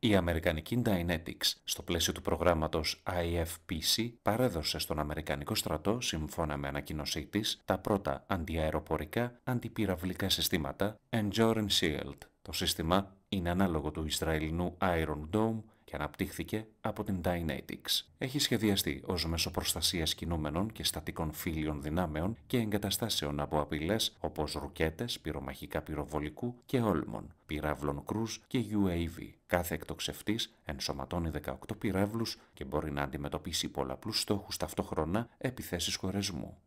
Η Αμερικανική Dynetics, στο πλαίσιο του προγράμματος IFPC, παρέδωσε στον Αμερικανικό στρατό, σύμφωνα με ανακοίνωσή της, τα πρώτα αντιαεροπορικά αντιπυραυλικά συστήματα Enduring Shield. Το σύστημα είναι ανάλογο του Ισραηλινού Iron Dome και αναπτύχθηκε από την Dynetics. Έχει σχεδιαστεί ως μέσο προστασίας κινούμενων και στατικών φίλων δυνάμεων και εγκαταστάσεων από απειλές όπως ρουκέτε, πυρομαχικά πυροβολικού και όλμων, πυράβλων κρούζ και UAV. Κάθε εκτοξευτής ενσωματώνει 18 πυράβλους και μπορεί να αντιμετωπίσει πολλαπλούς στόχους ταυτόχρονα επιθέσεις χωρισμού.